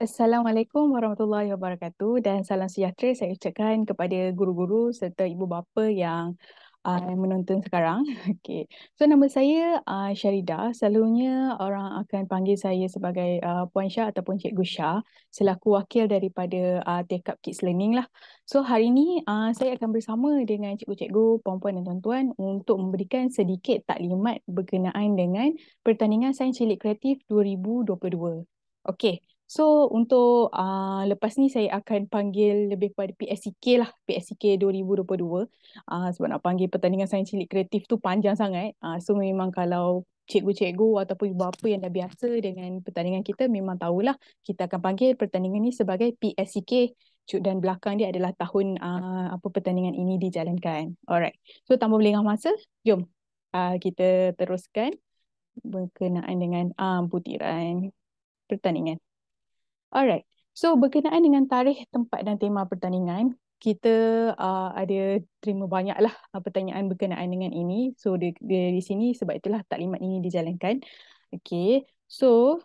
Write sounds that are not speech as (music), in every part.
Assalamualaikum warahmatullahi wabarakatuh dan salam sejahtera saya ucapkan kepada guru-guru serta ibu bapa yang uh, yang menonton sekarang. (laughs) Okay. So nama saya uh, ah, Sharida. Selalunya orang akan panggil saya sebagai uh, Puan Syah ataupun Cikgu Syah selaku wakil daripada uh, Take Up Kids Learning lah. So hari ini uh, saya akan bersama dengan cikgu-cikgu, puan-puan dan tuan-tuan untuk memberikan sedikit taklimat berkenaan dengan pertandingan Sains Cilik Kreatif 2022. Okay. So untuk uh, lepas ni saya akan panggil lebih kepada PSCK lah, PSCK 2022 uh, sebab nak panggil pertandingan sains cilik kreatif tu panjang sangat. Uh, so memang kalau cikgu-cikgu ataupun ibu bapa yang dah biasa dengan pertandingan kita memang tahulah kita akan panggil pertandingan ni sebagai PSCK cut dan belakang dia adalah tahun uh, apa pertandingan ini dijalankan. Alright. So tanpa melengah masa, jom uh, kita teruskan berkenaan dengan uh, butiran pertandingan. Alright. So berkenaan dengan tarikh tempat dan tema pertandingan, kita uh, ada terima banyaklah uh, pertanyaan berkenaan dengan ini. So di, di, di sini sebab itulah taklimat ini dijalankan. Okay. So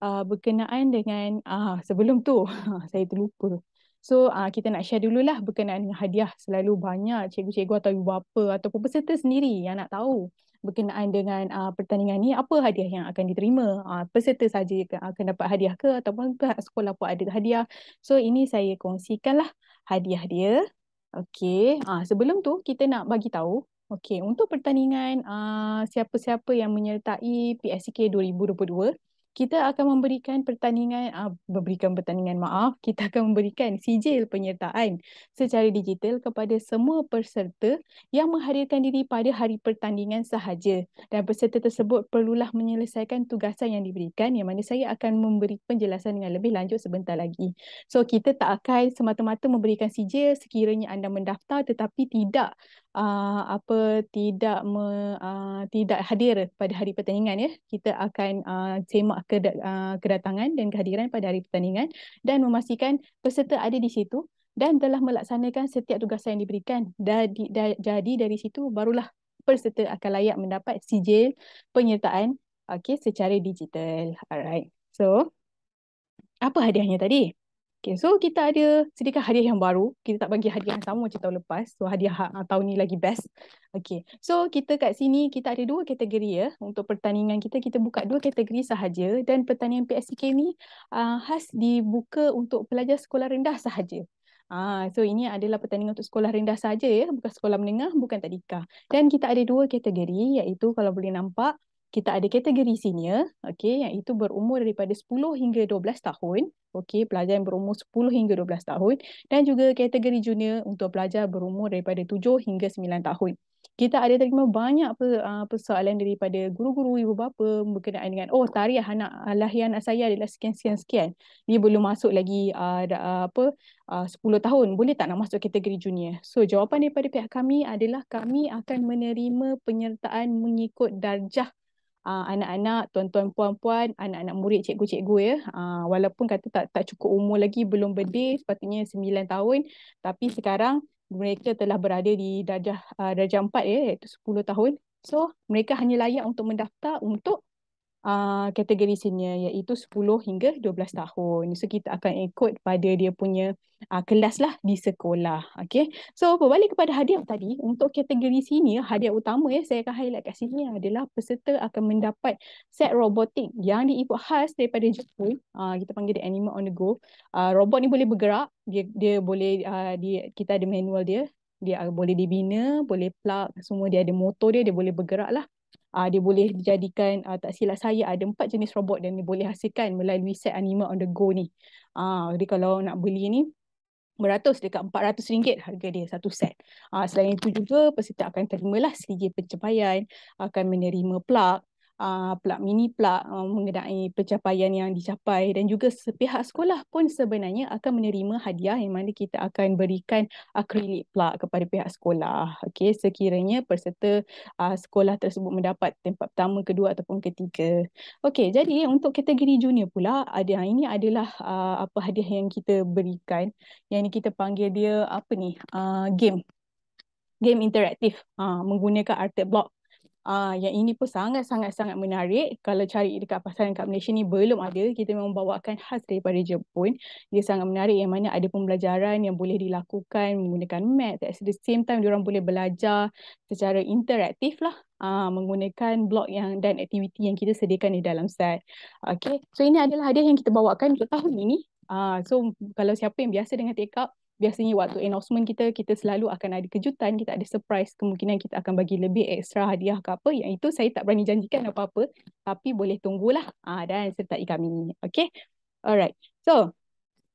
uh, berkenaan dengan uh, sebelum tu (laughs) saya terlupa. So uh, kita nak share dululah berkenaan dengan hadiah selalu banyak cikgu-cikgu atau ibu bapa ataupun peserta sendiri yang nak tahu berkenaan dengan uh, pertandingan ni apa hadiah yang akan diterima uh, peserta saja akan dapat hadiah ke ataupun pihak sekolah pun ada hadiah so ini saya kongsikanlah hadiah dia okey uh, sebelum tu kita nak bagi tahu okey untuk pertandingan uh, siapa-siapa yang menyertai PSK 2022 kita akan memberikan pertandingan uh, memberikan pertandingan maaf kita akan memberikan sijil penyertaan secara digital kepada semua peserta yang menghadirkan diri pada hari pertandingan sahaja dan peserta tersebut perlulah menyelesaikan tugasan yang diberikan yang mana saya akan memberi penjelasan dengan lebih lanjut sebentar lagi so kita tak akan semata-mata memberikan sijil sekiranya anda mendaftar tetapi tidak uh, apa tidak me, uh, tidak hadir pada hari pertandingan ya kita akan uh, semak ke, uh, kedatangan dan kehadiran pada hari pertandingan dan memastikan peserta ada di situ dan telah melaksanakan setiap tugasan yang diberikan jadi jadi dari situ barulah peserta akan layak mendapat sijil penyertaan okey secara digital alright so apa hadiahnya tadi Okay, so kita ada sediakan hadiah yang baru. Kita tak bagi hadiah yang sama macam tahun lepas. So hadiah uh, tahun ni lagi best. Okay, so kita kat sini kita ada dua kategori ya. Untuk pertandingan kita, kita buka dua kategori sahaja. Dan pertandingan PSCK ni uh, khas dibuka untuk pelajar sekolah rendah sahaja. Ah, so ini adalah pertandingan untuk sekolah rendah saja ya, bukan sekolah menengah, bukan tadika. Dan kita ada dua kategori iaitu kalau boleh nampak kita ada kategori senior okey yang itu berumur daripada 10 hingga 12 tahun okey pelajar yang berumur 10 hingga 12 tahun dan juga kategori junior untuk pelajar berumur daripada 7 hingga 9 tahun kita ada terima banyak ah, persoalan daripada guru-guru ibu bapa berkenaan dengan oh tarikh anak ah, lahiran anak saya adalah sekian sekian sekian dia belum masuk lagi ada ah, apa uh, 10 tahun boleh tak nak masuk kategori junior so jawapan daripada pihak kami adalah kami akan menerima penyertaan mengikut darjah Ah, anak-anak, tuan-tuan, puan-puan, anak-anak murid, cikgu-cikgu ya. Uh, walaupun kata tak tak cukup umur lagi, belum berdeh, sepatutnya 9 tahun. Tapi sekarang mereka telah berada di darjah, uh, darjah 4 ya, iaitu 10 tahun. So mereka hanya layak untuk mendaftar untuk uh, kategori senior iaitu 10 hingga 12 tahun. So kita akan ikut pada dia punya uh, kelas lah di sekolah. Okay. So berbalik kepada hadiah tadi, untuk kategori senior, hadiah utama ya, saya akan highlight kat sini adalah peserta akan mendapat set robotik yang diimport khas daripada Jepun. Uh, kita panggil dia Animal on the Go. Uh, robot ni boleh bergerak, dia dia boleh uh, dia, kita ada manual dia dia uh, boleh dibina, boleh plug, semua dia ada motor dia, dia boleh bergerak lah uh, dia boleh dijadikan uh, tak silap saya ada empat jenis robot dan dia boleh hasilkan melalui set anima on the go ni. Ah uh, jadi kalau nak beli ni beratus dekat empat ratus ringgit harga dia satu set. Uh, selain itu juga peserta akan terima lah sedikit pencapaian, akan menerima plug, uh, plug mini plak uh, mengenai pencapaian yang dicapai dan juga sepihak sekolah pun sebenarnya akan menerima hadiah yang mana kita akan berikan akrilik plak kepada pihak sekolah. Okey, sekiranya peserta uh, sekolah tersebut mendapat tempat pertama, kedua ataupun ketiga. Okey, jadi untuk kategori junior pula, ada uh, ini adalah uh, apa hadiah yang kita berikan yang ini kita panggil dia apa ni? Uh, game game interaktif uh, menggunakan art Ah, uh, yang ini pun sangat-sangat-sangat menarik. Kalau cari dekat pasaran kat Malaysia ni belum ada. Kita memang bawakan khas daripada Jepun. Dia sangat menarik yang mana ada pembelajaran yang boleh dilakukan menggunakan mat. At the same time, orang boleh belajar secara interaktif lah. Uh, menggunakan blog yang dan aktiviti yang kita sediakan di dalam set. Okay, so ini adalah hadiah yang kita bawakan untuk tahun ini. Uh, so kalau siapa yang biasa dengan take up, biasanya waktu announcement kita kita selalu akan ada kejutan kita ada surprise kemungkinan kita akan bagi lebih extra hadiah ke apa yang itu saya tak berani janjikan apa-apa tapi boleh tunggulah ah dan sertai kami okay? alright so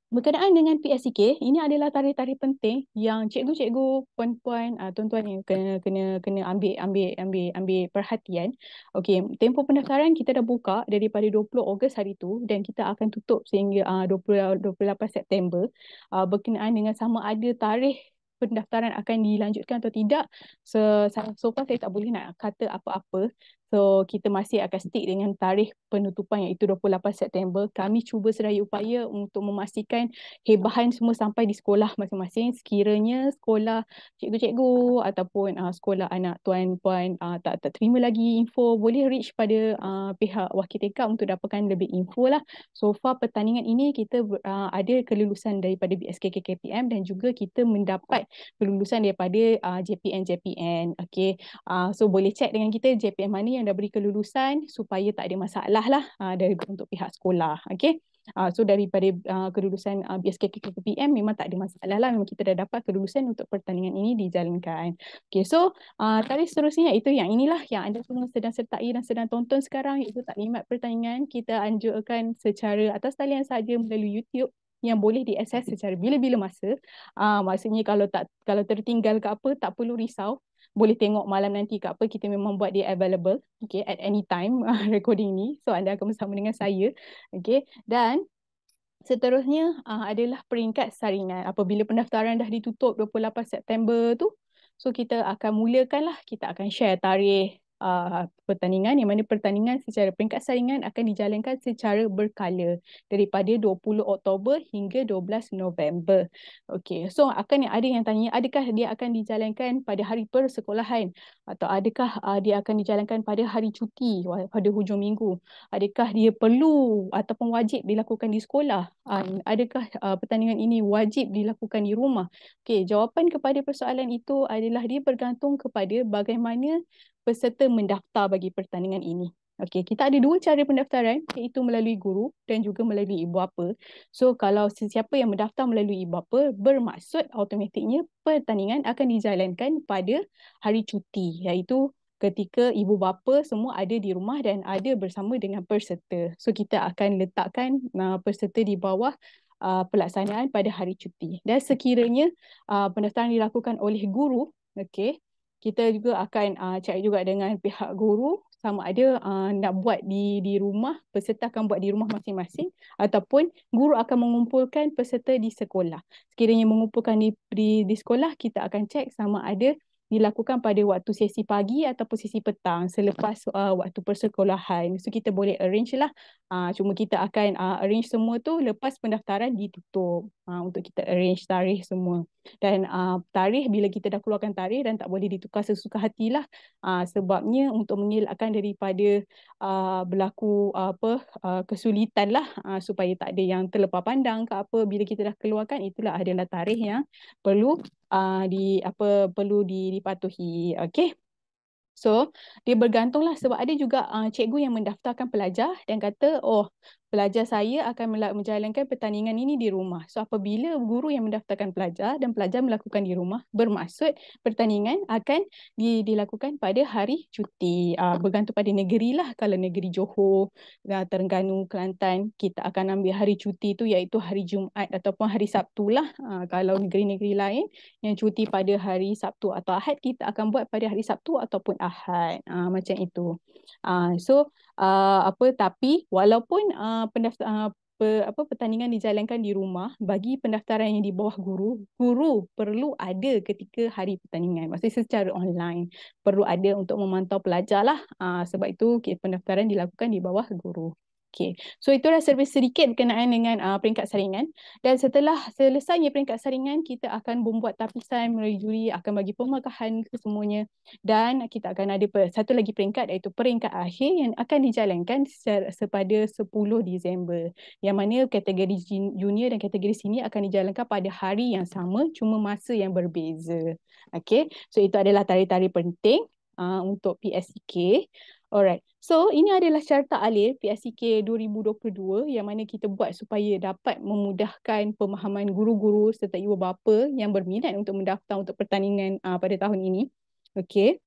Berkenaan dengan PSEK, ini adalah tarikh-tarikh penting yang cikgu-cikgu, puan-puan, ah tuan-tuan yang kena kena kena ambil ambil ambil ambil perhatian. Okey, tempoh pendaftaran kita dah buka daripada 20 Ogos hari itu dan kita akan tutup sehingga uh, 20 28 September. Ah berkenaan dengan sama ada tarikh pendaftaran akan dilanjutkan atau tidak. So, so far saya tak boleh nak kata apa-apa So kita masih akan stick dengan tarikh penutupan yang iaitu 28 September. Kami cuba sedaya upaya untuk memastikan hebahan semua sampai di sekolah masing-masing. Sekiranya sekolah cikgu-cikgu ataupun uh, sekolah anak tuan-puan uh, tak, tak terima lagi info, boleh reach pada uh, pihak wakil TK untuk dapatkan lebih info lah. So far pertandingan ini kita uh, ada kelulusan daripada BSKKKPM dan juga kita mendapat kelulusan daripada JPN-JPN. Uh, okay. Uh, so boleh check dengan kita JPN mana yang yang dah beri kelulusan supaya tak ada masalah lah uh, dari untuk pihak sekolah. Okay. Uh, ah, so daripada uh, kelulusan uh, BSKK ke PM memang tak ada masalah lah. Memang kita dah dapat kelulusan untuk pertandingan ini dijalankan. Okay, so uh, tadi seterusnya itu yang inilah yang anda semua sedang sertai dan sedang tonton sekarang iaitu taklimat pertandingan kita anjurkan secara atas talian saja melalui YouTube yang boleh diakses secara bila-bila masa. Uh, maksudnya kalau tak kalau tertinggal ke apa tak perlu risau boleh tengok malam nanti ke apa kita memang buat dia available okay at any time uh, (laughs) recording ni so anda akan bersama dengan saya okay dan seterusnya uh, adalah peringkat saringan apabila pendaftaran dah ditutup 28 September tu so kita akan mulakanlah kita akan share tarikh uh, pertandingan yang mana pertandingan secara peringkat saringan akan dijalankan secara berkala daripada 20 Oktober hingga 12 November. Okey, so akan ada yang tanya adakah dia akan dijalankan pada hari persekolahan atau adakah uh, dia akan dijalankan pada hari cuti pada hujung minggu? Adakah dia perlu ataupun wajib dilakukan di sekolah? Um, adakah uh, pertandingan ini wajib dilakukan di rumah? Okey, jawapan kepada persoalan itu adalah dia bergantung kepada bagaimana peserta mendaftar bagi pertandingan ini. Okey, kita ada dua cara pendaftaran iaitu melalui guru dan juga melalui ibu bapa. So kalau sesiapa yang mendaftar melalui ibu bapa bermaksud automatiknya pertandingan akan dijalankan pada hari cuti iaitu ketika ibu bapa semua ada di rumah dan ada bersama dengan peserta. So kita akan letakkan uh, peserta di bawah uh, pelaksanaan pada hari cuti. Dan sekiranya uh, pendaftaran dilakukan oleh guru, okey, kita juga akan uh, check juga dengan pihak guru sama ada uh, nak buat di di rumah peserta akan buat di rumah masing-masing ataupun guru akan mengumpulkan peserta di sekolah sekiranya mengumpulkan di di, di sekolah kita akan cek sama ada dilakukan pada waktu sesi pagi ataupun sesi petang selepas uh, waktu persekolahan. So kita boleh arrange lah. Uh, cuma kita akan uh, arrange semua tu lepas pendaftaran ditutup uh, untuk kita arrange tarikh semua. Dan uh, tarikh bila kita dah keluarkan tarikh dan tak boleh ditukar sesuka hatilah uh, sebabnya untuk mengelakkan daripada uh, berlaku uh, apa uh, kesulitan lah uh, supaya tak ada yang terlepas pandang ke apa bila kita dah keluarkan itulah adalah tarikh yang perlu uh, di apa perlu dipatuhi. okay So, dia bergantunglah sebab ada juga uh, cikgu yang mendaftarkan pelajar dan kata, oh, pelajar saya akan menjalankan pertandingan ini di rumah. So apabila guru yang mendaftarkan pelajar dan pelajar melakukan di rumah, bermaksud pertandingan akan di, dilakukan pada hari cuti. Uh, bergantung pada negeri lah. Kalau negeri Johor, uh, Terengganu, Kelantan, kita akan ambil hari cuti itu iaitu hari Jumaat ataupun hari Sabtu lah. Uh, kalau negeri-negeri lain yang cuti pada hari Sabtu atau Ahad, kita akan buat pada hari Sabtu ataupun Ahad. Uh, macam itu. Uh, so Ah, apa tapi walaupun uh, ah, pendaftar uh, pe, apa pertandingan dijalankan di rumah bagi pendaftaran yang di bawah guru guru perlu ada ketika hari pertandingan maksudnya secara online perlu ada untuk memantau pelajar lah uh, ah, sebab itu okay, pendaftaran dilakukan di bawah guru Okay. So itulah servis sedikit berkenaan dengan uh, peringkat saringan dan setelah selesainya peringkat saringan kita akan membuat tapisan merejuri akan bagi pemakahan ke semuanya dan kita akan ada satu lagi peringkat iaitu peringkat akhir yang akan dijalankan sepada 10 Disember yang mana kategori junior dan kategori sini akan dijalankan pada hari yang sama cuma masa yang berbeza. Okay. So itu adalah tarikh-tarikh penting uh, untuk PSK. Alright. So ini adalah carta alir PSCK 2022 yang mana kita buat supaya dapat memudahkan pemahaman guru-guru serta ibu bapa yang berminat untuk mendaftar untuk pertandingan uh, pada tahun ini. Okay.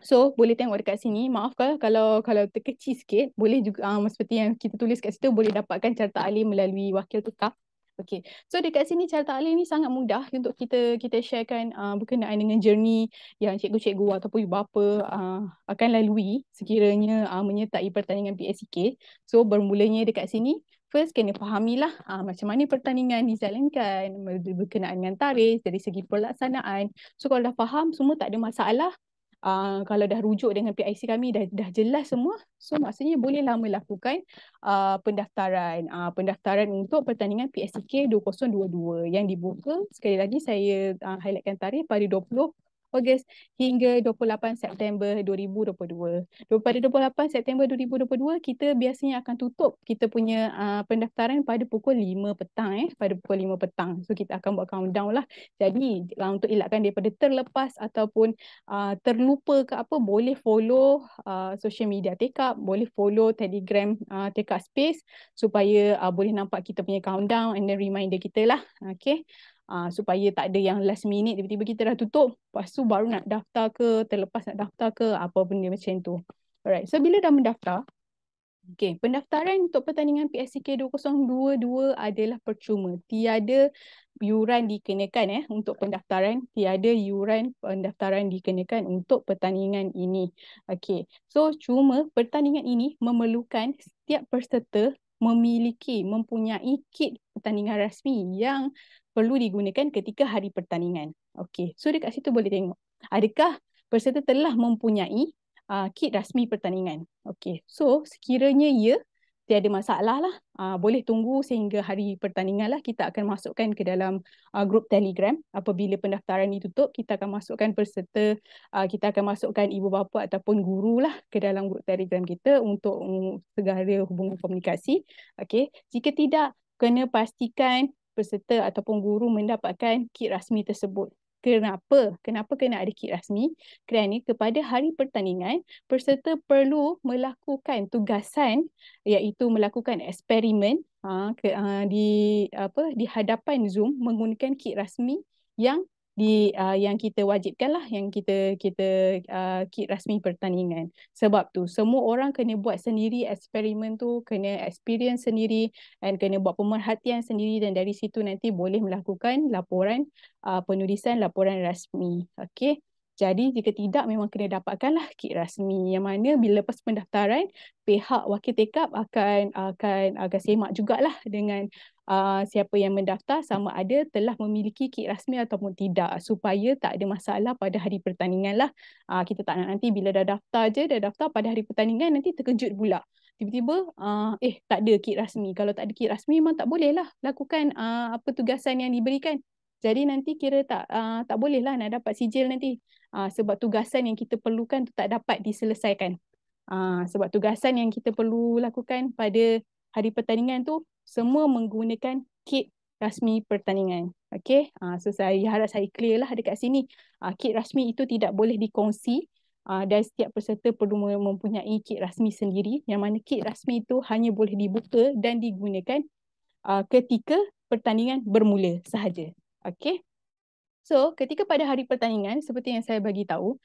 So boleh tengok dekat sini. Maaf kalau kalau terkecil sikit. Boleh juga uh, seperti yang kita tulis kat situ boleh dapatkan carta alir melalui wakil tukar. Okay. So dekat sini cara taklim ni sangat mudah untuk kita kita sharekan uh, berkenaan dengan journey yang cikgu-cikgu ataupun bapa uh, akan lalui sekiranya uh, menyertai pertandingan PSK. So bermulanya dekat sini first kena fahamilah uh, macam mana pertandingan dijalankan berkenaan dengan tarikh dari segi pelaksanaan. So kalau dah faham semua tak ada masalah uh, kalau dah rujuk dengan PIC kami dah dah jelas semua so maksudnya bolehlah melakukan uh, ah, pendaftaran uh, pendaftaran untuk pertandingan PSK 2022 yang dibuka sekali lagi saya uh, highlightkan tarikh pada Ogos hingga 28 September 2022. Daripada 28 September 2022, kita biasanya akan tutup kita punya uh, pendaftaran pada pukul 5 petang. Eh, pada pukul 5 petang. So, kita akan buat countdown lah. Jadi, lah, untuk elakkan daripada terlepas ataupun uh, terlupa ke apa, boleh follow uh, social media Take Up. Boleh follow Telegram uh, Take Up Space supaya uh, boleh nampak kita punya countdown and then reminder kita lah. Okay uh, supaya tak ada yang last minute tiba-tiba kita dah tutup lepas tu baru nak daftar ke terlepas nak daftar ke apa benda macam tu alright so bila dah mendaftar okay pendaftaran untuk pertandingan PSCK 2022 adalah percuma tiada yuran dikenakan eh untuk pendaftaran tiada yuran pendaftaran dikenakan untuk pertandingan ini okey so cuma pertandingan ini memerlukan setiap peserta memiliki mempunyai kit pertandingan rasmi yang perlu digunakan ketika hari pertandingan. Okey, so dekat situ boleh tengok. Adakah peserta telah mempunyai uh, kit rasmi pertandingan? Okey, so sekiranya ya, tiada masalah lah. Uh, boleh tunggu sehingga hari pertandingan lah. Kita akan masukkan ke dalam uh, grup telegram. Apabila pendaftaran ditutup, kita akan masukkan peserta, uh, kita akan masukkan ibu bapa ataupun guru lah ke dalam grup telegram kita untuk mm, segala hubungan komunikasi. Okey, jika tidak, kena pastikan peserta ataupun guru mendapatkan kit rasmi tersebut. Kenapa? Kenapa kena ada kit rasmi? Kerana kepada hari pertandingan, peserta perlu melakukan tugasan iaitu melakukan eksperimen ha, ke, ha, di apa di hadapan Zoom menggunakan kit rasmi yang di uh, yang kita wajibkan lah yang kita kita uh, kit rasmi pertandingan sebab tu semua orang kena buat sendiri eksperimen tu kena experience sendiri and kena buat pemerhatian sendiri dan dari situ nanti boleh melakukan laporan uh, penulisan laporan rasmi okey jadi jika tidak memang kena dapatkanlah kit rasmi yang mana bila lepas pendaftaran pihak wakil tekap up akan akan akan semak jugalah dengan uh, siapa yang mendaftar sama ada telah memiliki kit rasmi ataupun tidak supaya tak ada masalah pada hari pertandingan lah. Uh, kita tak nak nanti bila dah daftar je, dah daftar pada hari pertandingan nanti terkejut pula. Tiba-tiba uh, eh tak ada kit rasmi. Kalau tak ada kit rasmi memang tak boleh lah lakukan uh, apa tugasan yang diberikan. Jadi nanti kira tak uh, tak boleh lah nak dapat sijil nanti. Uh, sebab tugasan yang kita perlukan tu tak dapat diselesaikan. Uh, sebab tugasan yang kita perlu lakukan pada hari pertandingan tu semua menggunakan kit rasmi pertandingan. Okay, uh, ah, so saya harap saya clear lah dekat sini. Uh, kit rasmi itu tidak boleh dikongsi uh, dan setiap peserta perlu mempunyai kit rasmi sendiri yang mana kit rasmi itu hanya boleh dibuka dan digunakan uh, ketika pertandingan bermula sahaja. Okay. So, ketika pada hari pertandingan, seperti yang saya bagi tahu,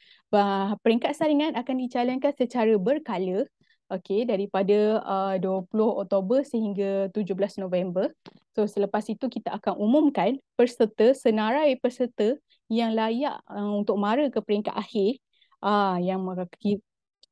peringkat saringan akan dicalonkan secara berkala okay, daripada uh, 20 Oktober sehingga 17 November. So selepas itu kita akan umumkan peserta, senarai peserta yang layak uh, untuk mara ke peringkat akhir uh, yang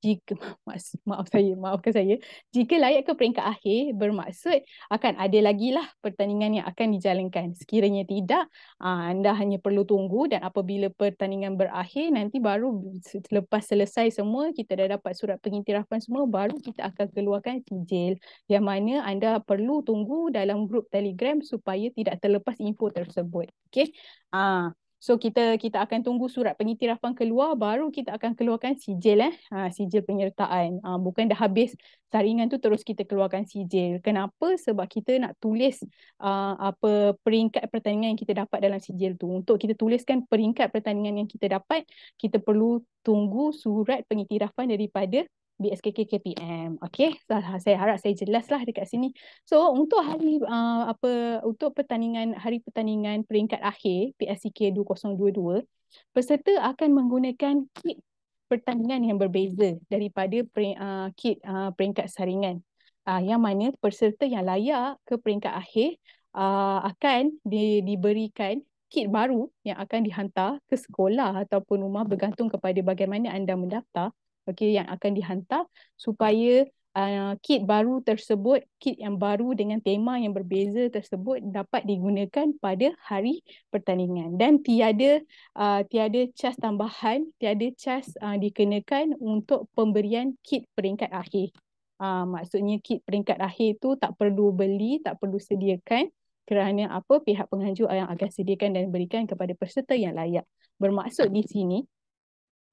jika (laughs) maaf saya maafkan saya jika layak ke peringkat akhir bermaksud akan ada lagi lah pertandingan yang akan dijalankan sekiranya tidak ah, anda hanya perlu tunggu dan apabila pertandingan berakhir nanti baru selepas selesai semua kita dah dapat surat pengiktirafan semua baru kita akan keluarkan sijil yang mana anda perlu tunggu dalam grup telegram supaya tidak terlepas info tersebut okey ah So kita kita akan tunggu surat pengiktirafan keluar baru kita akan keluarkan sijil eh ha, sijil penyertaan. Ha, bukan dah habis saringan tu terus kita keluarkan sijil. Kenapa? Sebab kita nak tulis uh, apa peringkat pertandingan yang kita dapat dalam sijil tu. Untuk kita tuliskan peringkat pertandingan yang kita dapat, kita perlu tunggu surat pengiktirafan daripada BSKK KPM. Okey, so, saya harap saya jelaslah dekat sini. So, untuk hari uh, apa untuk pertandingan hari pertandingan peringkat akhir PSK 2022, peserta akan menggunakan kit pertandingan yang berbeza daripada pering, uh, kit uh, peringkat saringan. Uh, yang mana peserta yang layak ke peringkat akhir uh, akan di, diberikan kit baru yang akan dihantar ke sekolah ataupun rumah bergantung kepada bagaimana anda mendaftar okay, yang akan dihantar supaya uh, kit baru tersebut, kit yang baru dengan tema yang berbeza tersebut dapat digunakan pada hari pertandingan dan tiada uh, tiada cas tambahan, tiada cas uh, dikenakan untuk pemberian kit peringkat akhir. Uh, maksudnya kit peringkat akhir itu tak perlu beli, tak perlu sediakan kerana apa pihak penganjur yang akan sediakan dan berikan kepada peserta yang layak. Bermaksud di sini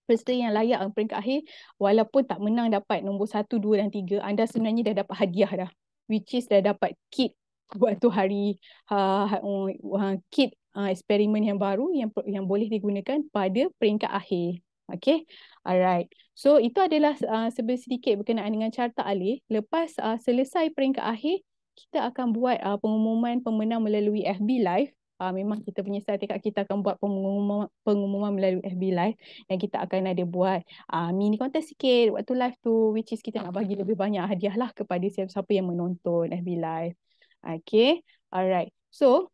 peserta yang layak peringkat akhir walaupun tak menang dapat nombor 1, 2 dan 3 anda sebenarnya dah dapat hadiah dah which is dah dapat kit waktu hari uh, uh, kit uh, eksperimen yang baru yang yang boleh digunakan pada peringkat akhir Okay, alright. So itu adalah uh, sebesar sedikit berkenaan dengan carta alih. Lepas uh, selesai peringkat akhir, kita akan buat uh, pengumuman pemenang melalui FB Live uh, memang kita punya style dekat kita akan buat pengumuman, pengumuman melalui FB live yang kita akan ada buat uh, mini contest sikit waktu live tu which is kita nak bagi lebih banyak hadiah lah kepada siapa-siapa yang menonton FB live. Okay, alright. So,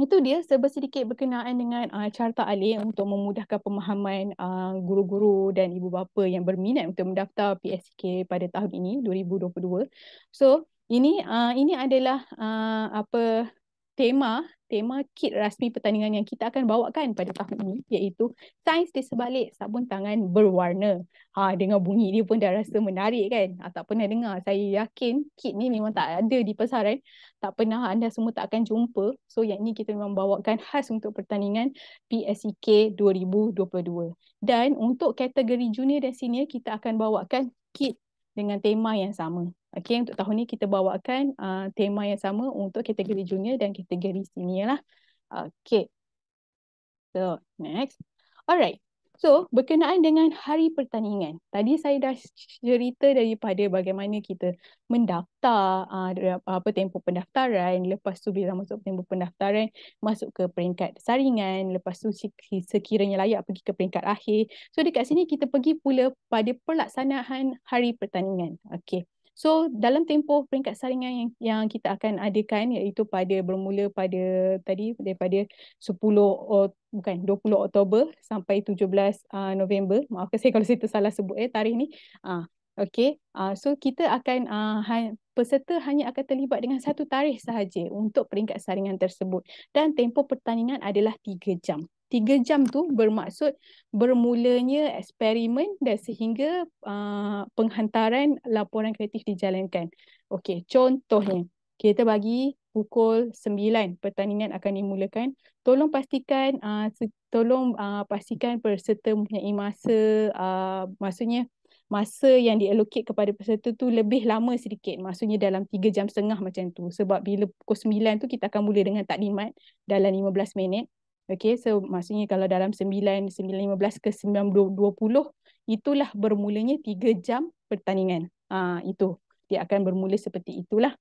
itu dia serba sedikit berkenaan dengan uh, carta alih untuk memudahkan pemahaman uh, guru-guru dan ibu bapa yang berminat untuk mendaftar PSK pada tahun ini 2022. So, ini uh, ini adalah uh, apa tema tema kit rasmi pertandingan yang kita akan bawakan pada tahun ini iaitu sains di sebalik sabun tangan berwarna. Ha, dengar bunyi dia pun dah rasa menarik kan? Ha, tak pernah dengar. Saya yakin kit ni memang tak ada di pasaran. Tak pernah anda semua tak akan jumpa. So yang ini kita memang bawakan khas untuk pertandingan PSEK 2022. Dan untuk kategori junior dan senior kita akan bawakan kit dengan tema yang sama. Okay, untuk tahun ni kita bawakan uh, tema yang sama untuk kategori junior dan kategori senior lah. Okay. So, next. Alright. So, berkenaan dengan hari pertandingan. Tadi saya dah cerita daripada bagaimana kita mendaftar uh, apa tempoh pendaftaran, lepas tu bila masuk tempoh pendaftaran, masuk ke peringkat saringan, lepas tu sekiranya layak pergi ke peringkat akhir. So, dekat sini kita pergi pula pada pelaksanaan hari pertandingan. Okay. So dalam tempoh peringkat saringan yang, yang kita akan adakan iaitu pada bermula pada tadi daripada 10 bukan 20 Oktober sampai 17 uh, ah, November. Maafkan (laughs) saya kalau saya tersalah sebut eh tarikh ni. Ah uh, okey. Uh, so kita akan uh, ha- peserta hanya akan terlibat dengan satu tarikh sahaja untuk peringkat saringan tersebut dan tempoh pertandingan adalah 3 jam tiga jam tu bermaksud bermulanya eksperimen dan sehingga uh, penghantaran laporan kreatif dijalankan. Okey, contohnya kita bagi pukul sembilan pertandingan akan dimulakan. Tolong pastikan uh, tolong uh, pastikan peserta mempunyai masa uh, maksudnya masa yang dialokate kepada peserta tu lebih lama sedikit. Maksudnya dalam 3 jam setengah macam tu. Sebab bila pukul 9 tu kita akan mula dengan taklimat dalam 15 minit. Okay, so maksudnya kalau dalam 9, 9.15 ke 9.20, itulah bermulanya 3 jam pertandingan. Ha, itu, dia akan bermula seperti itulah.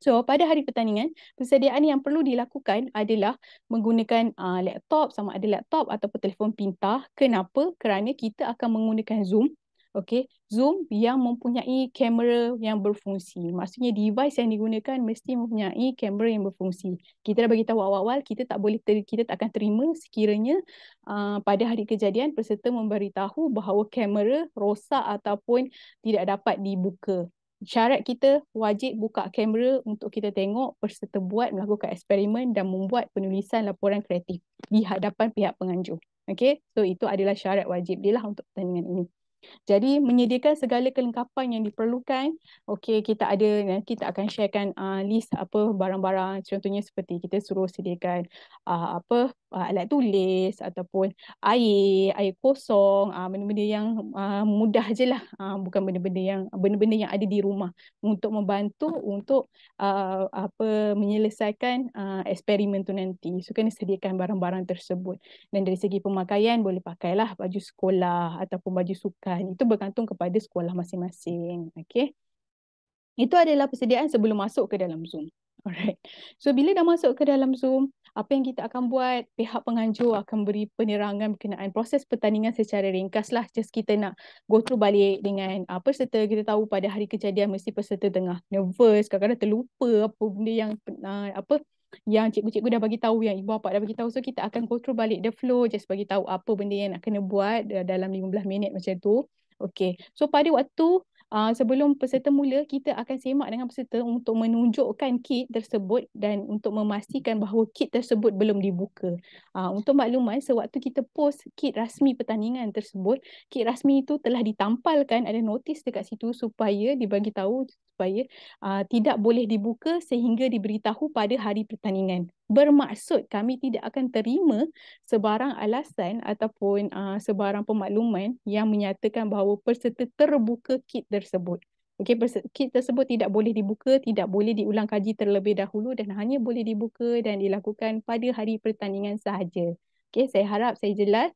So, pada hari pertandingan, persediaan yang perlu dilakukan adalah menggunakan uh, laptop, sama ada laptop ataupun telefon pintar. Kenapa? Kerana kita akan menggunakan Zoom Okay, Zoom yang mempunyai kamera yang berfungsi. Maksudnya device yang digunakan mesti mempunyai kamera yang berfungsi. Kita dah beritahu awal-awal kita tak boleh ter- kita tak akan terima sekiranya uh, pada hari kejadian peserta memberitahu bahawa kamera rosak ataupun tidak dapat dibuka. Syarat kita wajib buka kamera untuk kita tengok peserta buat melakukan eksperimen dan membuat penulisan laporan kreatif di hadapan pihak penganjur. Okay, so itu adalah syarat wajib dia lah untuk pertandingan ini. Jadi menyediakan segala kelengkapan yang diperlukan. Okey, kita ada eh, kita akan sharekan uh, list apa barang-barang contohnya seperti kita suruh sediakan uh, apa uh, uh, alat tulis ataupun air, air kosong, uh, benda-benda yang uh, mudah je lah. Uh, bukan benda-benda yang benda-benda yang ada di rumah untuk membantu untuk uh, apa menyelesaikan uh, eksperimen tu nanti. So kena sediakan barang-barang tersebut. Dan dari segi pemakaian boleh pakailah baju sekolah ataupun baju sukan. Itu bergantung kepada sekolah masing-masing. Okay. Itu adalah persediaan sebelum masuk ke dalam Zoom. Alright. So bila dah masuk ke dalam Zoom, apa yang kita akan buat pihak penganjur akan beri penerangan berkenaan proses pertandingan secara ringkas lah. just kita nak go through balik dengan uh, peserta kita tahu pada hari kejadian mesti peserta tengah nervous kadang-kadang terlupa apa benda yang uh, apa yang cikgu-cikgu dah bagi tahu yang ibu bapa dah bagi tahu so kita akan go through balik the flow just bagi tahu apa benda yang nak kena buat eh, dalam 15 minit macam tu Okey, so pada waktu uh, sebelum peserta mula kita akan semak dengan peserta untuk menunjukkan kit tersebut dan untuk memastikan bahawa kit tersebut belum dibuka. Uh, untuk makluman sewaktu kita post kit rasmi pertandingan tersebut, kit rasmi itu telah ditampalkan ada notis dekat situ supaya dibagi tahu supaya uh, tidak boleh dibuka sehingga diberitahu pada hari pertandingan bermaksud kami tidak akan terima sebarang alasan ataupun uh, sebarang pemakluman yang menyatakan bahawa peserta terbuka kit tersebut. Okey, kit tersebut tidak boleh dibuka, tidak boleh diulang kaji terlebih dahulu dan hanya boleh dibuka dan dilakukan pada hari pertandingan sahaja. Okey, saya harap saya jelas.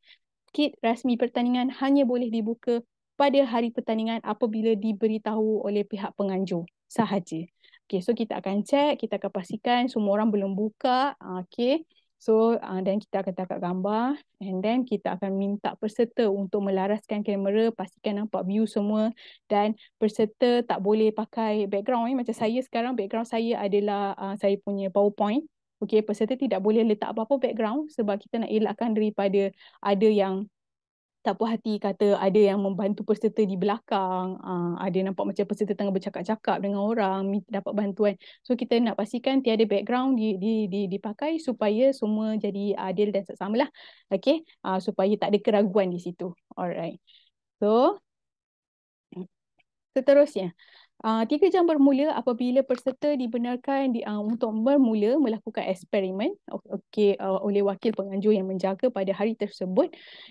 Kit rasmi pertandingan hanya boleh dibuka pada hari pertandingan apabila diberitahu oleh pihak penganjur sahaja. Okay, so kita akan check, kita akan pastikan semua orang belum buka. Ah, okay, so dan ah, uh, kita akan tangkap gambar and then kita akan minta peserta untuk melaraskan kamera, pastikan nampak view semua dan peserta tak boleh pakai background. Eh. Macam saya sekarang, background saya adalah uh, saya punya PowerPoint. Okay, peserta tidak boleh letak apa-apa background sebab kita nak elakkan daripada ada yang tak puas hati kata ada yang membantu peserta di belakang, uh, ada nampak macam peserta tengah bercakap-cakap dengan orang, dapat bantuan. So kita nak pastikan tiada background di, di, di, dipakai supaya semua jadi adil dan sama lah. Okay, uh, supaya tak ada keraguan di situ. Alright. So, seterusnya. Ah, tiga jam bermula apabila peserta dibenarkan di, uh, untuk bermula melakukan eksperimen okay, uh, oleh wakil penganjur yang menjaga pada hari tersebut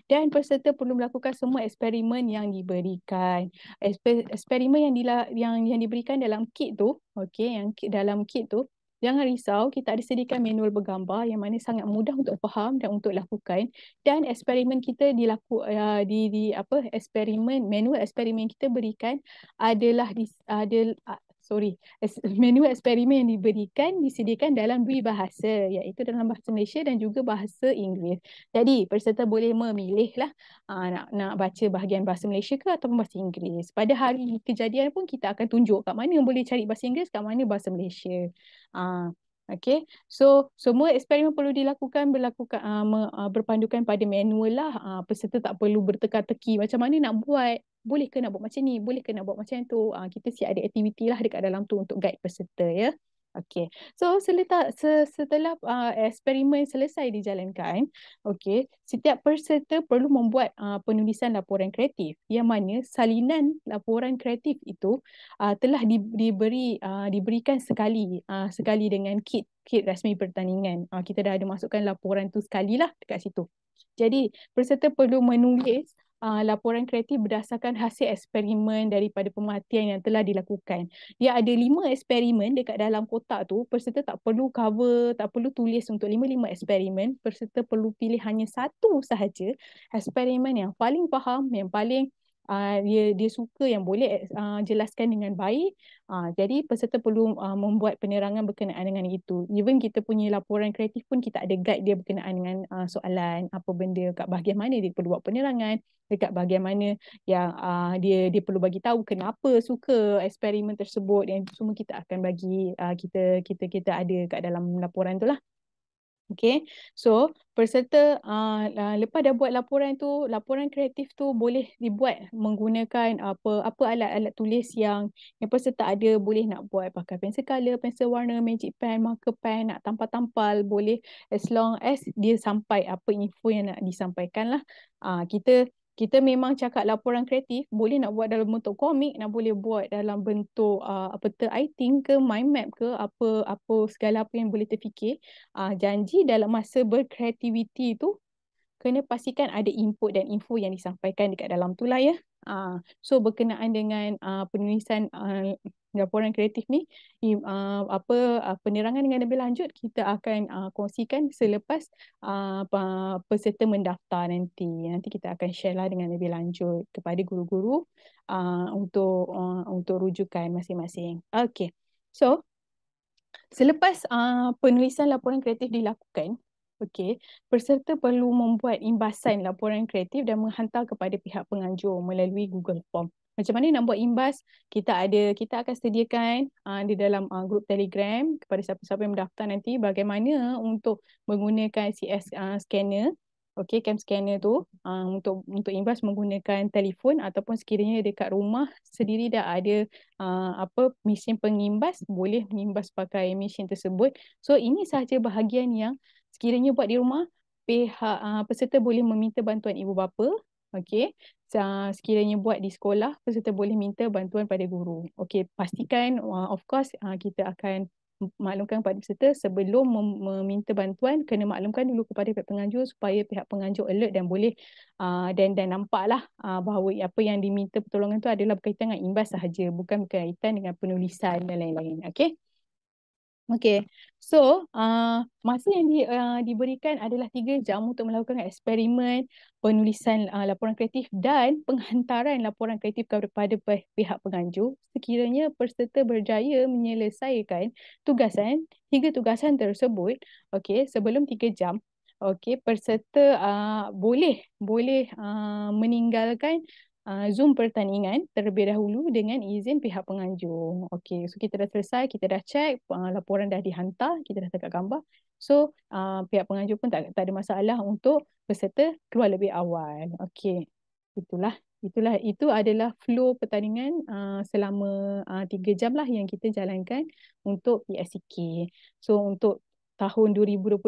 dan peserta perlu melakukan semua eksperimen yang diberikan. Eksper, eksperimen yang, dila, yang, yang diberikan dalam kit tu, okay, yang dalam kit tu Jangan risau, kita ada sediakan manual bergambar yang mana sangat mudah untuk faham dan untuk lakukan dan eksperimen kita dilaku uh, di di apa eksperimen manual eksperimen kita berikan adalah di ada uh, sorry (laughs) menu eksperimen yang diberikan disediakan dalam dua bahasa iaitu dalam bahasa Malaysia dan juga bahasa Inggeris. Jadi peserta boleh memilihlah uh, ah, nak nak baca bahagian bahasa Malaysia ke ataupun bahasa Inggeris. Pada hari kejadian pun kita akan tunjuk kat mana yang boleh cari bahasa Inggeris, kat mana bahasa Malaysia. Ah, Okay, so semua eksperimen perlu dilakukan berlakukan uh, berpandukan pada manual lah. Uh, peserta tak perlu berteka-teki macam mana nak buat. Boleh ke nak buat macam ni? Boleh ke nak buat macam tu? Uh, kita siap ada aktiviti lah dekat dalam tu untuk guide peserta ya. Yeah? Okay. So seleta, se, setelah uh, eksperimen selesai dijalankan, okay, setiap peserta perlu membuat uh, penulisan laporan kreatif yang mana salinan laporan kreatif itu uh, telah di, diberi uh, diberikan sekali uh, sekali dengan kit kit rasmi pertandingan. Uh, kita dah ada masukkan laporan tu sekali lah dekat situ. Jadi peserta perlu menulis uh, laporan kreatif berdasarkan hasil eksperimen daripada pematian yang telah dilakukan. Dia ada lima eksperimen dekat dalam kotak tu, peserta tak perlu cover, tak perlu tulis untuk lima-lima eksperimen, peserta perlu pilih hanya satu sahaja eksperimen yang paling faham, yang paling uh, dia dia suka yang boleh uh, jelaskan dengan baik uh, jadi peserta perlu uh, membuat penerangan berkenaan dengan itu even kita punya laporan kreatif pun kita ada guide dia berkenaan dengan uh, soalan apa benda kat bahagian mana dia perlu buat penerangan dekat bahagian mana yang uh, dia dia perlu bagi tahu kenapa suka eksperimen tersebut yang semua kita akan bagi uh, kita kita kita ada kat dalam laporan tu lah Okay, so peserta uh, ah, lepas dah buat laporan tu, laporan kreatif tu boleh dibuat menggunakan apa apa alat-alat tulis yang yang peserta ada boleh nak buat pakai pensel color, pensel warna, magic pen, marker pen, nak tampal-tampal boleh as long as dia sampai apa info yang nak disampaikan lah. Uh, kita kita memang cakap laporan kreatif boleh nak buat dalam bentuk komik nak boleh buat dalam bentuk uh, apa ter I think ke mind map ke apa apa segala apa yang boleh terfikir uh, janji dalam masa berkreativiti tu kena pastikan ada input dan info yang disampaikan dekat dalam tu lah ya uh, so berkenaan dengan uh, penulisan uh, Singaporean Creative ni uh, apa uh, penerangan dengan lebih lanjut kita akan uh, kongsikan selepas uh, peserta mendaftar nanti nanti kita akan share lah dengan lebih lanjut kepada guru-guru uh, untuk uh, untuk rujukan masing-masing okey so selepas uh, penulisan laporan kreatif dilakukan Okey, peserta perlu membuat imbasan laporan kreatif dan menghantar kepada pihak penganjur melalui Google Form macam mana nak buat imbas kita ada kita akan sediakan uh, di dalam uh, ah, grup Telegram kepada siapa-siapa yang mendaftar nanti bagaimana untuk menggunakan CS uh, ah, scanner okey cam scanner tu uh, untuk untuk imbas menggunakan telefon ataupun sekiranya dekat rumah sendiri dah ada uh, apa mesin pengimbas boleh mengimbas pakai mesin tersebut so ini sahaja bahagian yang sekiranya buat di rumah pihak uh, peserta boleh meminta bantuan ibu bapa Okey. Sekiranya buat di sekolah, peserta boleh minta bantuan pada guru. Okay, pastikan uh, of course uh, kita akan maklumkan kepada peserta sebelum meminta bantuan kena maklumkan dulu kepada pihak penganjur supaya pihak penganjur alert dan boleh uh, dan dan nampaklah uh, bahawa apa yang diminta pertolongan tu adalah berkaitan dengan imbas sahaja bukan berkaitan dengan penulisan dan lain-lain Okay. Okay. So, uh, masa yang di, uh, diberikan adalah tiga jam untuk melakukan eksperimen penulisan uh, laporan kreatif dan penghantaran laporan kreatif kepada pihak penganjur sekiranya peserta berjaya menyelesaikan tugasan, tiga tugasan tersebut okay, sebelum tiga jam. Okey, peserta uh, boleh boleh uh, meninggalkan uh, Zoom pertandingan terlebih dahulu dengan izin pihak penganjur. Okey, so kita dah selesai, kita dah cek, uh, ah, laporan dah dihantar, kita dah tengok gambar. So uh, pihak penganjur pun tak, tak ada masalah untuk peserta keluar lebih awal. Okey, itulah. Itulah itu adalah flow pertandingan uh, selama tiga uh, jam lah yang kita jalankan untuk PSK. So untuk tahun 2022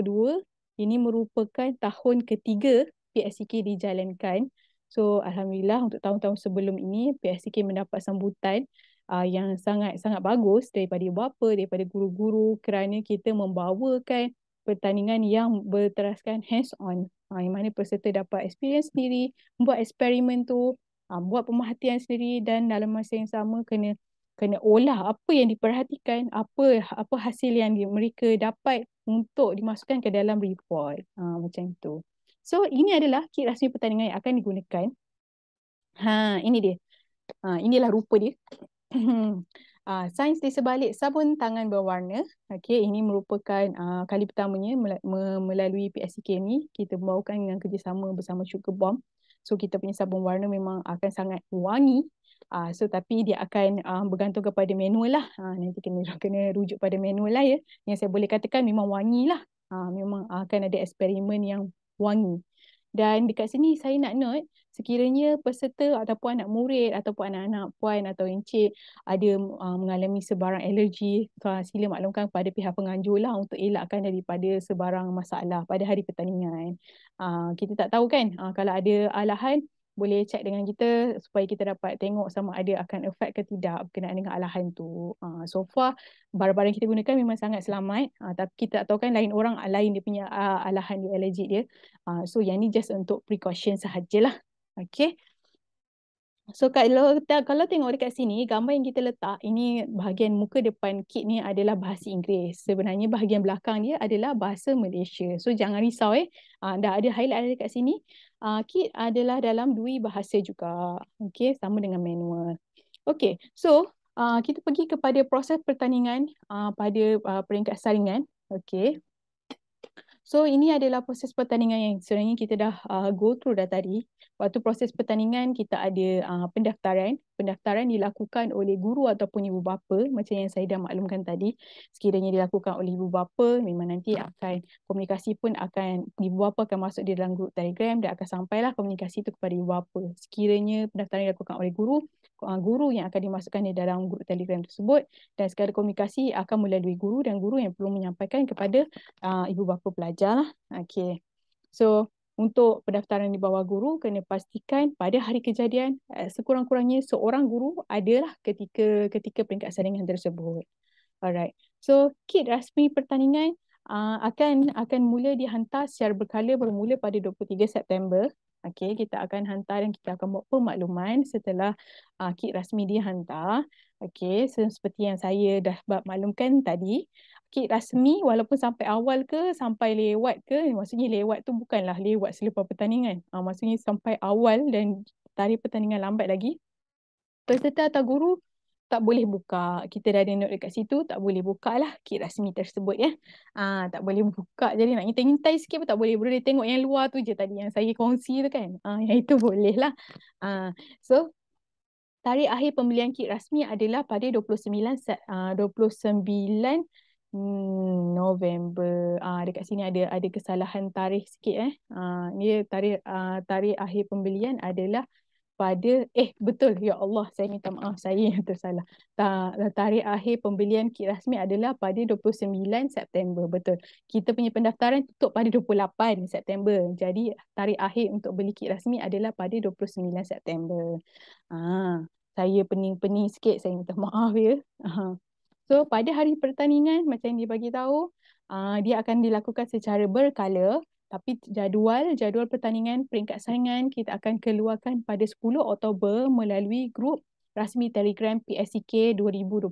ini merupakan tahun ketiga PSK dijalankan uh, So Alhamdulillah untuk tahun-tahun sebelum ini PSCK mendapat sambutan uh, yang sangat-sangat bagus daripada bapa, daripada guru-guru kerana kita membawakan pertandingan yang berteraskan hands-on uh, ah, yang mana peserta dapat experience sendiri, buat eksperimen tu, uh, buat pemerhatian sendiri dan dalam masa yang sama kena kena olah apa yang diperhatikan, apa apa hasil yang mereka dapat untuk dimasukkan ke dalam report. Uh, macam tu. So ini adalah kit rasmi pertandingan yang akan digunakan. Ha, ini dia. Ha, inilah rupa dia. ha, (clears throat) sains di sebalik sabun tangan berwarna. Okay, ini merupakan uh, kali pertamanya melalui PSK ni kita membawakan dengan kerjasama bersama Sugar Bomb. So kita punya sabun warna memang akan sangat wangi. Uh, so tapi dia akan uh, bergantung kepada manual lah. Uh, nanti kena (laughs) kena rujuk pada manual lah ya. Yang saya boleh katakan memang wangi lah. Uh, memang akan ada eksperimen yang wangi. Dan dekat sini saya nak note sekiranya peserta ataupun anak murid ataupun anak-anak puan atau encik ada uh, mengalami sebarang alergi, ah, sila maklumkan kepada pihak penganjur lah untuk elakkan daripada sebarang masalah pada hari pertandingan. Uh, kita tak tahu kan uh, kalau ada alahan boleh check dengan kita supaya kita dapat tengok sama ada akan efek ke tidak berkenaan dengan alahan tu. Uh, so far barang-barang kita gunakan memang sangat selamat uh, tapi kita tak tahu kan lain orang lain dia punya uh, alahan dia allergic dia. Uh, so yang ni just untuk precaution sahajalah. Okay. So kalau kalau tengok dekat sini gambar yang kita letak ini bahagian muka depan kit ni adalah bahasa Inggeris. Sebenarnya bahagian belakang dia adalah bahasa Malaysia. So jangan risau eh. Uh, dah ada highlight ada dekat sini. Uh, kit adalah dalam dua bahasa juga. Okay, sama dengan manual. Okay, so uh, kita pergi kepada proses pertandingan uh, pada uh, peringkat saringan. Okay. So ini adalah proses pertandingan yang sebenarnya kita dah uh, go through dah tadi waktu proses pertandingan kita ada uh, pendaftaran pendaftaran dilakukan oleh guru ataupun ibu bapa macam yang saya dah maklumkan tadi sekiranya dilakukan oleh ibu bapa memang nanti akan komunikasi pun akan ibu bapa akan masuk di dalam grup telegram dan akan sampailah komunikasi itu kepada ibu bapa sekiranya pendaftaran dilakukan oleh guru uh, guru yang akan dimasukkan di dalam grup telegram tersebut dan segala komunikasi akan melalui guru dan guru yang perlu menyampaikan kepada uh, ibu bapa pelajar lah. Okay. So, untuk pendaftaran di bawah guru kena pastikan pada hari kejadian eh, sekurang-kurangnya seorang guru adalah ketika ketika peringkat saringan tersebut. Alright. So kit rasmi pertandingan ah, akan akan mula dihantar secara berkala bermula pada 23 September. Okay, kita akan hantar dan kita akan buat pemakluman setelah uh, kit rasmi dihantar. Okey, so seperti yang saya dah bab maklumkan tadi, okey rasmi walaupun sampai awal ke sampai lewat ke, maksudnya lewat tu bukanlah lewat selepas pertandingan. Ah maksudnya sampai awal dan tarikh pertandingan lambat lagi. Peserta atau guru tak boleh buka. Kita dah ada note dekat situ, tak boleh buka lah kit rasmi tersebut ya. Ah tak boleh buka. Jadi nak intai-intai sikit pun tak boleh. Boleh tengok yang luar tu je tadi yang saya kongsi tu kan. Ah (laughs) yang itu boleh lah. Ah so tarikh akhir pembelian kit rasmi adalah pada 29 29 ah, hmm, November. Ah dekat sini ada ada kesalahan tarikh sikit eh. Ah ni tarikh ah, tarikh akhir pembelian adalah pada eh betul ya Allah saya minta maaf saya yang tersalah. Tarikh akhir pembelian kit rasmi adalah pada 29 September. Betul. Kita punya pendaftaran tutup pada 28 September. Jadi tarikh akhir untuk beli kit rasmi adalah pada 29 September. Ah saya pening-pening sikit saya minta maaf ya. So pada hari pertandingan macam yang dia bagi tahu ah, dia akan dilakukan secara berkala tapi jadual jadual pertandingan peringkat saingan kita akan keluarkan pada 10 Oktober melalui grup rasmi Telegram PSK 2022.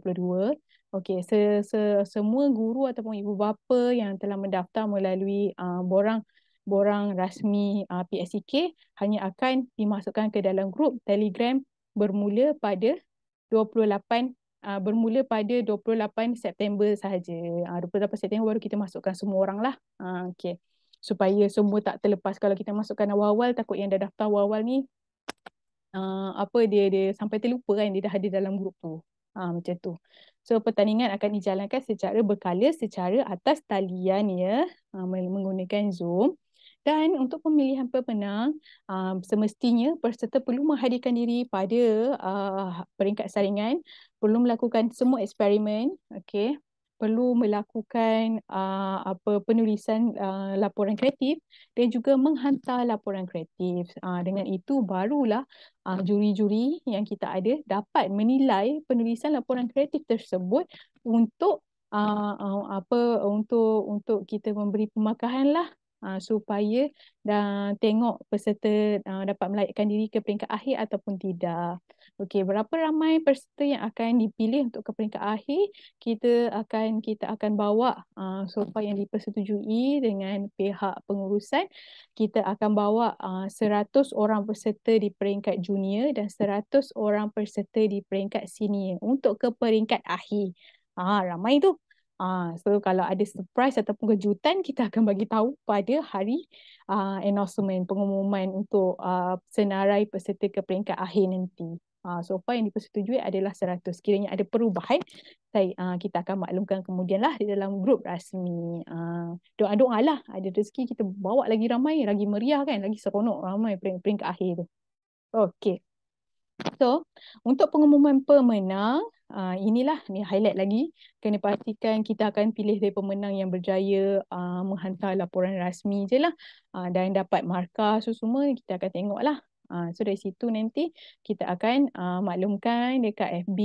Okey, se, se, semua guru ataupun ibu bapa yang telah mendaftar melalui uh, borang borang rasmi uh, ah, PSK hanya akan dimasukkan ke dalam grup Telegram bermula pada 28 uh, ah, bermula pada 28 September sahaja. Ah, uh, 28 September baru kita masukkan semua orang lah. Uh, ah, okay. Supaya semua tak terlepas kalau kita masukkan awal-awal takut yang dah daftar awal-awal ni uh, apa dia dia sampai terlupa kan dia dah ada dalam grup tu. Uh, macam tu. So pertandingan akan dijalankan secara berkala secara atas talian ya uh, menggunakan Zoom. Dan untuk pemilihan pemenang, ah, semestinya peserta perlu menghadirkan diri pada ah, peringkat saringan, perlu melakukan semua eksperimen, okay? perlu melakukan ah, apa penulisan laporan kreatif dan juga menghantar laporan kreatif. Dengan itu, barulah juri-juri yang kita ada dapat menilai penulisan laporan kreatif tersebut untuk Uh, uh, apa untuk untuk kita memberi pemakahan lah Ah, supaya dan ah, tengok peserta uh, dapat melayakkan diri ke peringkat akhir ataupun tidak. Okey, berapa ramai peserta yang akan dipilih untuk ke peringkat akhir, kita akan kita akan bawa uh, sofa yang dipersetujui dengan pihak pengurusan. Kita akan bawa uh, 100 orang peserta di peringkat junior dan 100 orang peserta di peringkat senior untuk ke peringkat akhir. Ah, ramai tu. Ah, uh, so kalau ada surprise ataupun kejutan kita akan bagi tahu pada hari uh, ah, announcement pengumuman untuk uh, senarai peserta ke peringkat akhir nanti. Uh, so far yang dipersetujui adalah 100. Kiranya ada perubahan, saya, uh, kita akan maklumkan kemudianlah di dalam grup rasmi. Uh, Doa-doa lah, ada rezeki kita bawa lagi ramai, lagi meriah kan, lagi seronok ramai peringkat akhir tu. Okay, So, untuk pengumuman pemenang, uh, inilah ni highlight lagi. Kena pastikan kita akan pilih dari pemenang yang berjaya uh, menghantar laporan rasmi je lah. Uh, dan dapat markah so semua kita akan tengok lah. Uh, so dari situ nanti kita akan uh, maklumkan dekat FB,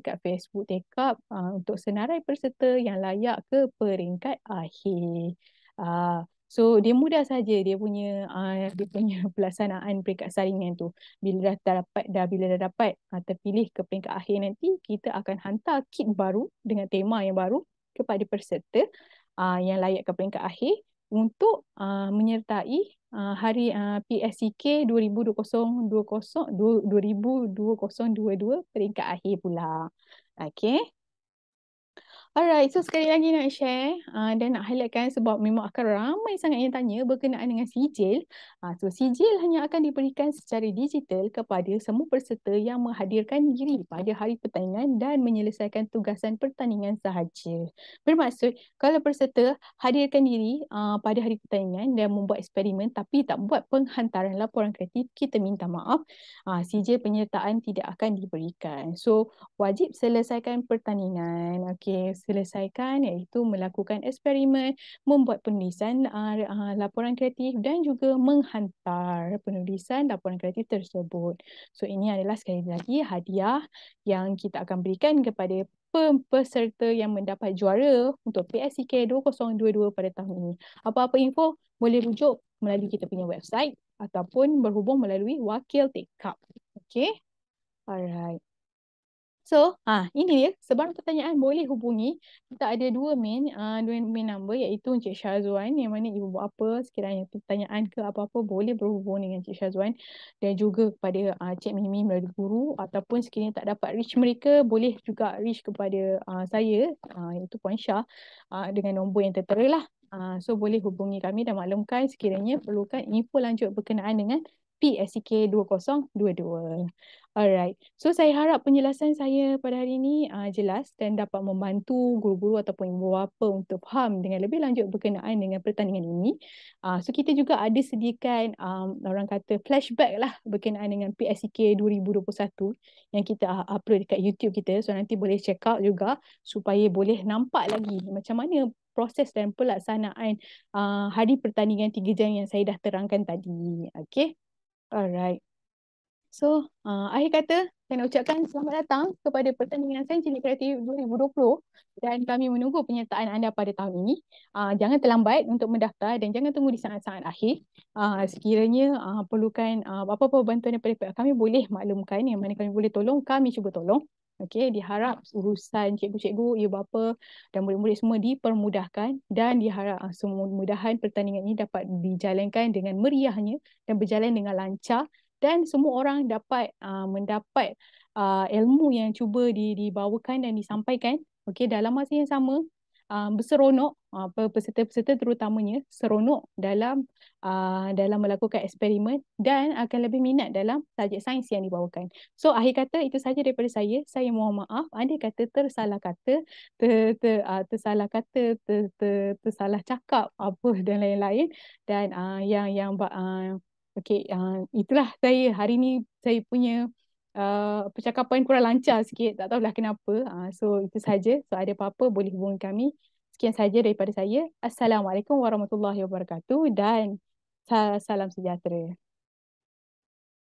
dekat Facebook take up uh, untuk senarai peserta yang layak ke peringkat akhir. Uh, So dia mudah saja dia punya uh, dia punya (laughs) pelaksanaan peringkat saringan tu. Bila dah dapat dah bila dah dapat uh, terpilih ke peringkat akhir nanti kita akan hantar kit baru dengan tema yang baru kepada peserta uh, yang layak ke peringkat akhir untuk uh, menyertai uh, hari uh, PSCK 2020 2022 peringkat akhir pula. Okey. Alright, so sekali lagi nak share uh, dan nak highlightkan sebab memang akan ramai sangat yang tanya berkenaan dengan sijil. Uh, so sijil hanya akan diberikan secara digital kepada semua peserta yang menghadirkan diri pada hari pertandingan dan menyelesaikan tugasan pertandingan sahaja. Bermaksud, kalau peserta hadirkan diri uh, pada hari pertandingan dan membuat eksperimen tapi tak buat penghantaran laporan kreatif, kita minta maaf, uh, sijil penyertaan tidak akan diberikan. So, wajib selesaikan pertandingan. Okay, selesaikan iaitu melakukan eksperimen, membuat penulisan ah, ah, laporan kreatif dan juga menghantar penulisan laporan kreatif tersebut. So ini adalah sekali lagi hadiah yang kita akan berikan kepada peserta yang mendapat juara untuk PSK 2022 pada tahun ini. Apa-apa info boleh rujuk melalui kita punya website ataupun berhubung melalui wakil take up. Okay? Alright. So, ha, ini dia sebarang pertanyaan boleh hubungi. Kita ada dua main, uh, dua main number iaitu Encik Syazwan yang mana ibu buat apa sekiranya pertanyaan ke apa-apa boleh berhubung dengan Encik Syazwan dan juga kepada uh, ah, Encik Mimi melalui guru ataupun sekiranya tak dapat reach mereka boleh juga reach kepada uh, saya uh, iaitu Puan Syah uh, dengan nombor yang tertera lah. Uh, so boleh hubungi kami dan maklumkan sekiranya perlukan info lanjut berkenaan dengan PSK 2022. Alright. So saya harap penjelasan saya pada hari ini uh, jelas dan dapat membantu guru-guru ataupun ibu bapa untuk faham dengan lebih lanjut berkenaan dengan pertandingan ini. Uh, so kita juga ada sediakan um, orang kata flashback lah berkenaan dengan PSEK 2021 yang kita uh, upload dekat YouTube kita. So nanti boleh check out juga supaya boleh nampak lagi macam mana proses dan pelaksanaan uh, hari pertandingan tiga jam yang saya dah terangkan tadi. Okay. Alright. So, uh, akhir kata, saya nak ucapkan selamat datang kepada pertandingan Sanjini Kreatif 2020 dan kami menunggu penyertaan anda pada tahun ini. Uh, jangan terlambat untuk mendaftar dan jangan tunggu di saat-saat akhir. Uh, sekiranya uh, perlukan uh, apa-apa bantuan daripada kami, boleh maklumkan yang mana kami boleh tolong, kami cuba tolong. Okay, diharap urusan cikgu-cikgu, ibu bapa dan murid-murid semua dipermudahkan dan diharap ah, semua mudahan pertandingan ini dapat dijalankan dengan meriahnya dan berjalan dengan lancar dan semua orang dapat uh, mendapat uh, ilmu yang cuba dibawakan dan disampaikan. Okay, dalam masa yang sama, Um, berseronok uh, peserta-peserta terutamanya seronok dalam uh, dalam melakukan eksperimen dan akan lebih minat dalam tajuk sains yang dibawakan. So akhir kata itu saja daripada saya. Saya mohon maaf anda kata tersalah kata, ter, ter, uh, tersalah kata, ter, ter, tersalah cakap apa (laughs) dan lain-lain dan uh, yang yang uh, okey uh, itulah saya hari ini saya punya Uh, percakapan kurang lancar sikit tak tahulah kenapa uh, so itu saja so ada apa-apa boleh hubungi kami sekian saja daripada saya assalamualaikum warahmatullahi wabarakatuh dan salam sejahtera